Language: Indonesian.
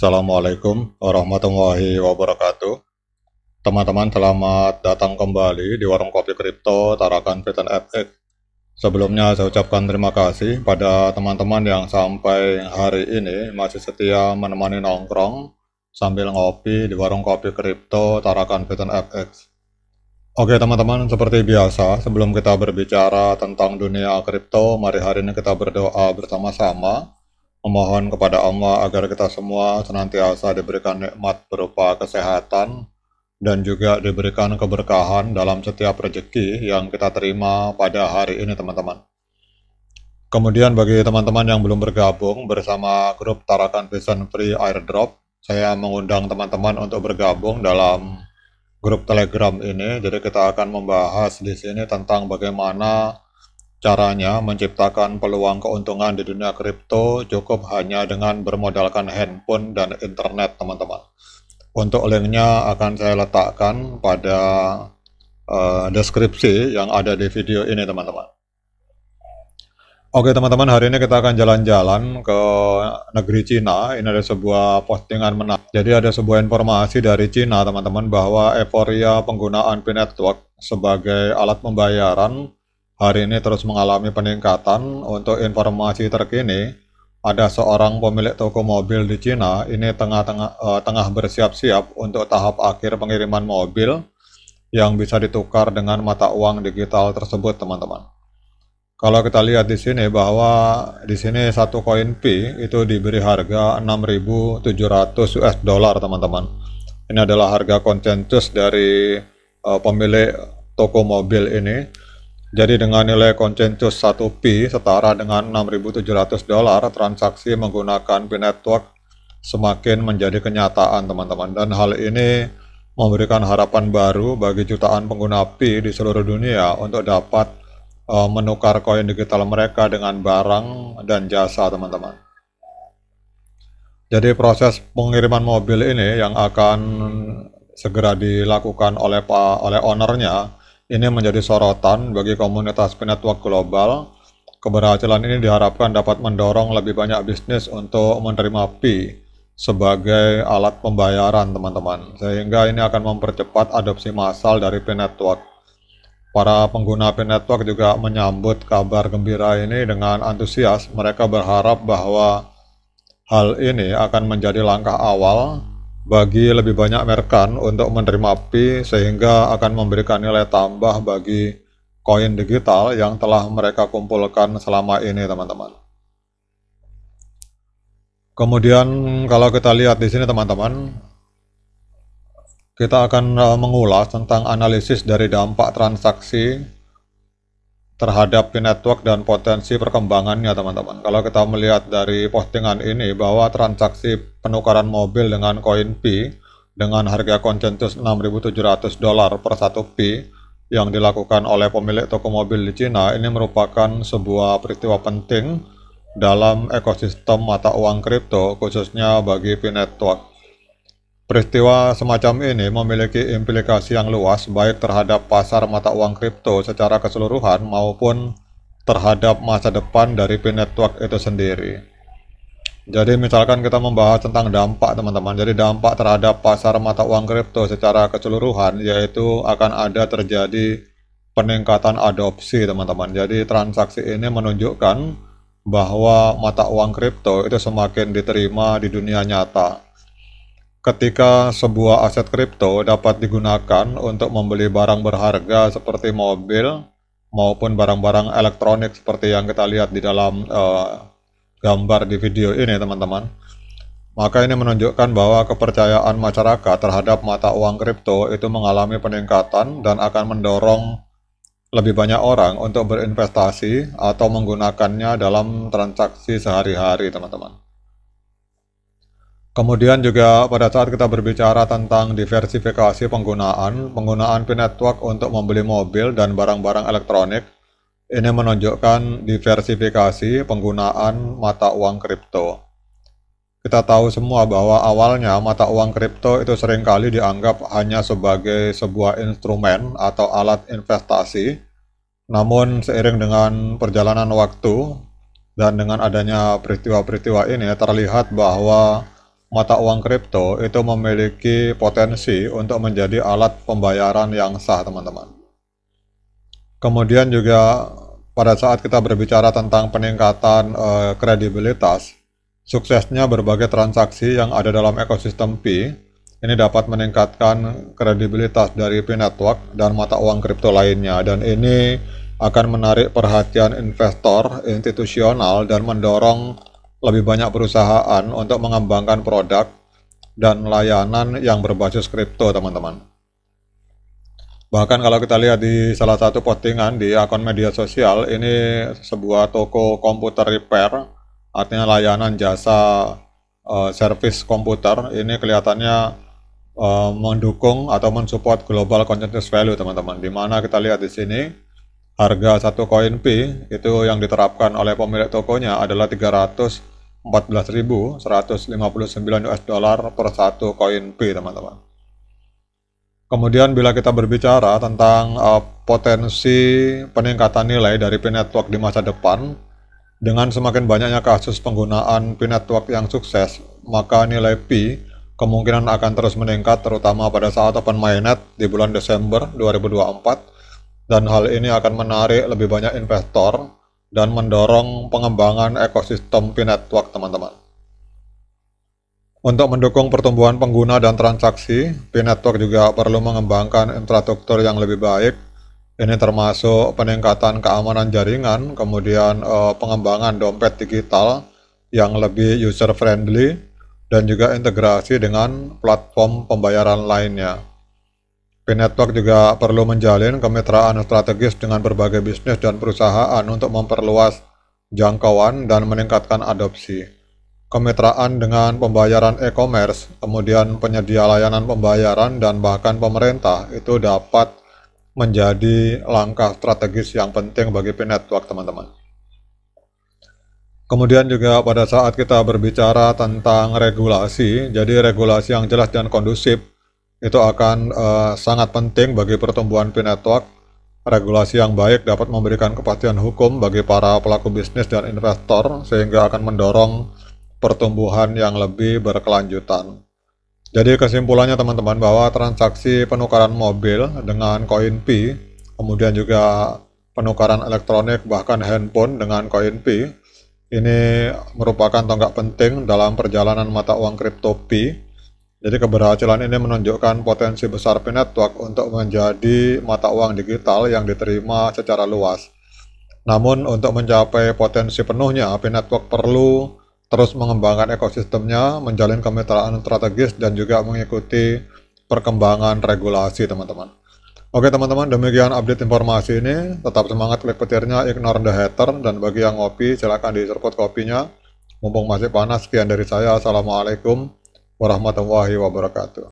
Assalamualaikum warahmatullahi wabarakatuh. Teman-teman selamat datang kembali di Warung Kopi Kripto Tarakan Fitan FX. Sebelumnya saya ucapkan terima kasih pada teman-teman yang sampai hari ini masih setia menemani nongkrong sambil ngopi di Warung Kopi Kripto Tarakan Fitan FX. Oke teman-teman, seperti biasa sebelum kita berbicara tentang dunia kripto, mari hari ini kita berdoa bersama-sama Memohon kepada Allah agar kita semua senantiasa diberikan nikmat berupa kesehatan dan juga diberikan keberkahan dalam setiap rezeki yang kita terima pada hari ini teman-teman. Kemudian bagi teman-teman yang belum bergabung bersama grup Tarakan Vision Free Airdrop, saya mengundang teman-teman untuk bergabung dalam grup Telegram ini. Jadi kita akan membahas di sini tentang bagaimana Caranya menciptakan peluang keuntungan di dunia kripto cukup hanya dengan bermodalkan handphone dan internet teman-teman. Untuk linknya akan saya letakkan pada uh, deskripsi yang ada di video ini teman-teman. Oke teman-teman hari ini kita akan jalan-jalan ke negeri Cina. Ini ada sebuah postingan menarik. Jadi ada sebuah informasi dari Cina teman-teman bahwa euforia penggunaan P-Network sebagai alat pembayaran hari ini terus mengalami peningkatan. Untuk informasi terkini, ada seorang pemilik toko mobil di Cina ini tengah-tengah uh, tengah bersiap-siap untuk tahap akhir pengiriman mobil yang bisa ditukar dengan mata uang digital tersebut, teman-teman. Kalau kita lihat di sini bahwa di sini satu koin P itu diberi harga 6.700 US dollar, teman-teman. Ini adalah harga konsensus dari uh, pemilik toko mobil ini jadi dengan nilai konsensus 1P setara dengan 6.700 dolar, transaksi menggunakan P-Network semakin menjadi kenyataan teman-teman. Dan hal ini memberikan harapan baru bagi jutaan pengguna P di seluruh dunia untuk dapat uh, menukar koin digital mereka dengan barang dan jasa teman-teman. Jadi proses pengiriman mobil ini yang akan segera dilakukan oleh pak oleh ownernya ini menjadi sorotan bagi komunitas penetwork global. Keberhasilan ini diharapkan dapat mendorong lebih banyak bisnis untuk menerima Pi sebagai alat pembayaran teman-teman sehingga ini akan mempercepat adopsi massal dari P-Network para pengguna P-Network juga menyambut kabar gembira ini dengan antusias mereka berharap bahwa hal ini akan menjadi langkah awal bagi lebih banyak merkan untuk menerima fee sehingga akan memberikan nilai tambah bagi koin digital yang telah mereka kumpulkan selama ini teman-teman. Kemudian kalau kita lihat di sini teman-teman, kita akan eh, mengulas tentang analisis dari dampak transaksi terhadap network dan potensi perkembangannya teman-teman. Kalau kita melihat dari postingan ini bahwa transaksi penukaran mobil dengan koin P dengan harga konsensus 6.700 dolar per satu P yang dilakukan oleh pemilik toko mobil di Cina ini merupakan sebuah peristiwa penting dalam ekosistem mata uang kripto khususnya bagi P Network. Peristiwa semacam ini memiliki implikasi yang luas baik terhadap pasar mata uang kripto secara keseluruhan maupun terhadap masa depan dari P-Network itu sendiri. Jadi misalkan kita membahas tentang dampak teman-teman, jadi dampak terhadap pasar mata uang kripto secara keseluruhan yaitu akan ada terjadi peningkatan adopsi teman-teman. Jadi transaksi ini menunjukkan bahwa mata uang kripto itu semakin diterima di dunia nyata ketika sebuah aset kripto dapat digunakan untuk membeli barang berharga seperti mobil maupun barang-barang elektronik seperti yang kita lihat di dalam uh, gambar di video ini teman-teman maka ini menunjukkan bahwa kepercayaan masyarakat terhadap mata uang kripto itu mengalami peningkatan dan akan mendorong lebih banyak orang untuk berinvestasi atau menggunakannya dalam transaksi sehari-hari teman-teman Kemudian juga pada saat kita berbicara tentang diversifikasi penggunaan, penggunaan P-Network untuk membeli mobil dan barang-barang elektronik, ini menunjukkan diversifikasi penggunaan mata uang kripto. Kita tahu semua bahwa awalnya mata uang kripto itu seringkali dianggap hanya sebagai sebuah instrumen atau alat investasi. Namun seiring dengan perjalanan waktu dan dengan adanya peristiwa-peristiwa ini terlihat bahwa mata uang kripto itu memiliki potensi untuk menjadi alat pembayaran yang sah, teman-teman. Kemudian juga pada saat kita berbicara tentang peningkatan uh, kredibilitas, suksesnya berbagai transaksi yang ada dalam ekosistem P ini dapat meningkatkan kredibilitas dari P Network dan mata uang kripto lainnya dan ini akan menarik perhatian investor institusional dan mendorong lebih banyak perusahaan untuk mengembangkan produk dan layanan yang berbasis kripto, teman-teman. Bahkan kalau kita lihat di salah satu postingan di akun media sosial, ini sebuah toko komputer repair, artinya layanan jasa uh, eh, service komputer, ini kelihatannya uh, mendukung atau mensupport global consensus value, teman-teman. Di mana kita lihat di sini, harga satu koin P itu yang diterapkan oleh pemilik tokonya adalah 300 14.159 US dollar per satu koin P teman-teman. Kemudian bila kita berbicara tentang uh, potensi peningkatan nilai dari P network di masa depan dengan semakin banyaknya kasus penggunaan P network yang sukses, maka nilai P kemungkinan akan terus meningkat terutama pada saat open mainnet di bulan Desember 2024 dan hal ini akan menarik lebih banyak investor dan mendorong pengembangan ekosistem P-Network, teman-teman. Untuk mendukung pertumbuhan pengguna dan transaksi, P-Network juga perlu mengembangkan infrastruktur yang lebih baik. Ini termasuk peningkatan keamanan jaringan, kemudian eh, pengembangan dompet digital yang lebih user-friendly, dan juga integrasi dengan platform pembayaran lainnya. Network juga perlu menjalin kemitraan strategis dengan berbagai bisnis dan perusahaan untuk memperluas jangkauan dan meningkatkan adopsi. Kemitraan dengan pembayaran e-commerce, kemudian penyedia layanan pembayaran dan bahkan pemerintah itu dapat menjadi langkah strategis yang penting bagi network teman-teman. Kemudian juga pada saat kita berbicara tentang regulasi, jadi regulasi yang jelas dan kondusif itu akan uh, sangat penting bagi pertumbuhan P-Network. Regulasi yang baik dapat memberikan kepastian hukum bagi para pelaku bisnis dan investor sehingga akan mendorong pertumbuhan yang lebih berkelanjutan. Jadi kesimpulannya teman-teman bahwa transaksi penukaran mobil dengan koin P, kemudian juga penukaran elektronik bahkan handphone dengan koin P, ini merupakan tonggak penting dalam perjalanan mata uang kripto P jadi keberhasilan ini menunjukkan potensi besar Pinetwork untuk menjadi mata uang digital yang diterima secara luas. Namun untuk mencapai potensi penuhnya, Pinetwork perlu terus mengembangkan ekosistemnya, menjalin kemitraan strategis, dan juga mengikuti perkembangan regulasi teman-teman. Oke teman-teman, demikian update informasi ini. Tetap semangat klik petirnya, ignore the hater, dan bagi yang ngopi silahkan diserput kopinya. Mumpung masih panas, sekian dari saya. Assalamualaikum warahmatullahi wabarakatuh.